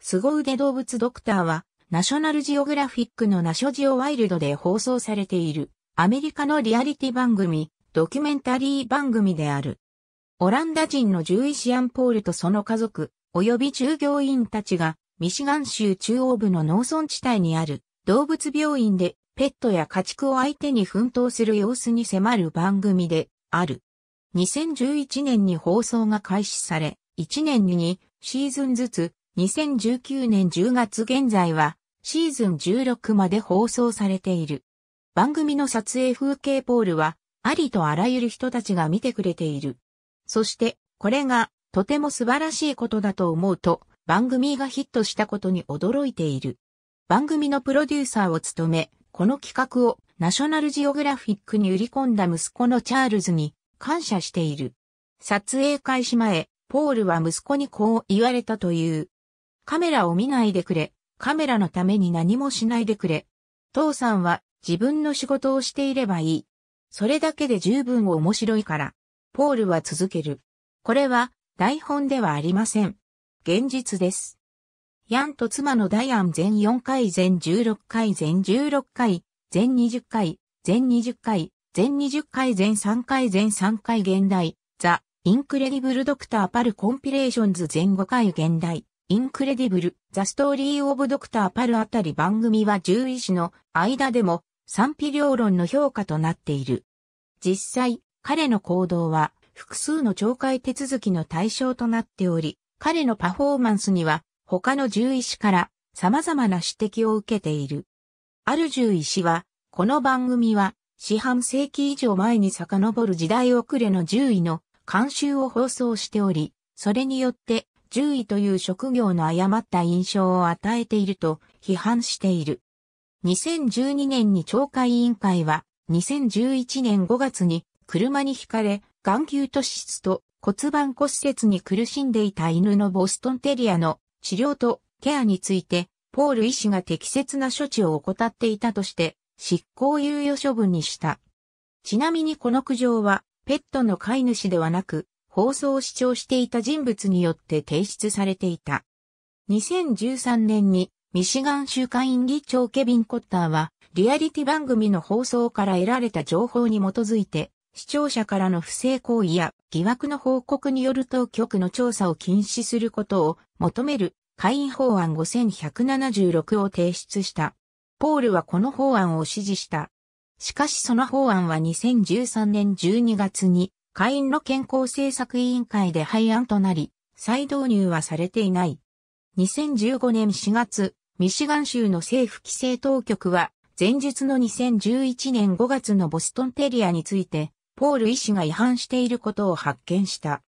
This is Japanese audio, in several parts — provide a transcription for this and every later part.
凄腕動物ドクターは、ナショナルジオグラフィックのナショジオワイルドで放送されている、アメリカのリアリティ番組、ドキュメンタリー番組である。オランダ人の獣医師アンポールとその家族、及び従業員たちが、ミシガン州中央部の農村地帯にある動物病院でペットや家畜を相手に奮闘する様子に迫る番組である。2011年に放送が開始され、1年に2シーズンずつ2019年10月現在はシーズン16まで放送されている。番組の撮影風景ポールはありとあらゆる人たちが見てくれている。そしてこれがとても素晴らしいことだと思うと番組がヒットしたことに驚いている。番組のプロデューサーを務め、この企画をナショナルジオグラフィックに売り込んだ息子のチャールズに感謝している。撮影開始前、ポールは息子にこう言われたという。カメラを見ないでくれ。カメラのために何もしないでくれ。父さんは自分の仕事をしていればいい。それだけで十分面白いから。ポールは続ける。これは台本ではありません。現実です。ヤンと妻のダイアン全4回全16回全16回全20回全20回全20回全3回全3回現代ザ・インクレディブルドクターパルコンピレーションズ全5回現代インクレディブル、ザ・ストーリー・オブ・ドクター・パルあたり番組は獣医師の間でも賛否両論の評価となっている。実際、彼の行動は複数の懲戒手続きの対象となっており、彼のパフォーマンスには他の獣医師から様々な指摘を受けている。ある獣医師は、この番組は四半世紀以上前に遡る時代遅れの獣医の監修を放送しており、それによって獣医という職業の誤った印象を与えていると批判している。2012年に懲戒委員会は、2011年5月に車にひかれ、眼球突出と骨盤骨折に苦しんでいた犬のボストンテリアの治療とケアについて、ポール医師が適切な処置を怠っていたとして、執行猶予処分にした。ちなみにこの苦情は、ペットの飼い主ではなく、放送を視聴していた人物によって提出されていた。2013年にミシガン州会院議長ケビン・コッターはリアリティ番組の放送から得られた情報に基づいて視聴者からの不正行為や疑惑の報告による当局の調査を禁止することを求める会員法案5176を提出した。ポールはこの法案を支持した。しかしその法案は2013年12月に会員の健康政策委員会で廃案となり、再導入はされていない。2015年4月、ミシガン州の政府規制当局は、前日の2011年5月のボストンテリアについて、ポール医師が違反していることを発見した。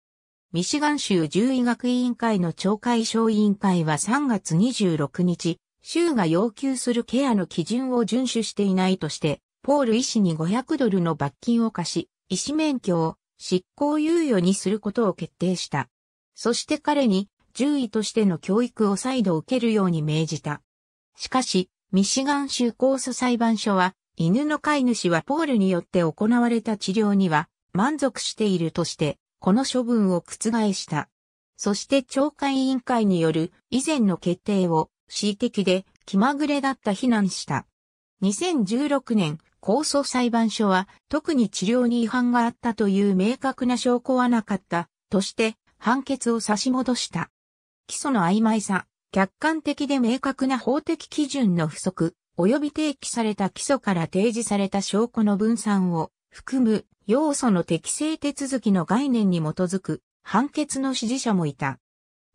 ミシガン州獣医学委員会の懲戒小委員会は3月26日、州が要求するケアの基準を遵守していないとして、ポール医師に500ドルの罰金を課し、医師免許を執行猶予にすることを決定した。そして彼に獣医としての教育を再度受けるように命じた。しかし、ミシガン州高訴裁判所は、犬の飼い主はポールによって行われた治療には満足しているとして、この処分を覆した。そして懲戒委員会による以前の決定を恣意的で気まぐれだった非難した。2016年控訴裁判所は特に治療に違反があったという明確な証拠はなかったとして判決を差し戻した。基礎の曖昧さ、客観的で明確な法的基準の不足、及び提起された基礎から提示された証拠の分散を含む要素の適正手続きの概念に基づく判決の支持者もいた。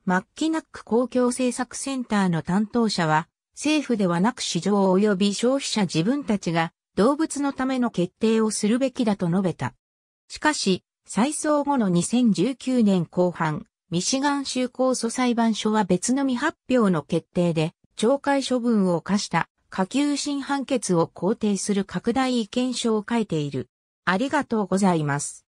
マッキナック公共政策センターの担当者は、政府ではなく市場及び消費者自分たちが動物のための決定をするべきだと述べた。しかし、再送後の2019年後半、ミシガン州高訴裁判所は別の未発表の決定で、懲戒処分を課した下級審判決を肯定する拡大意見書を書いている。ありがとうございます。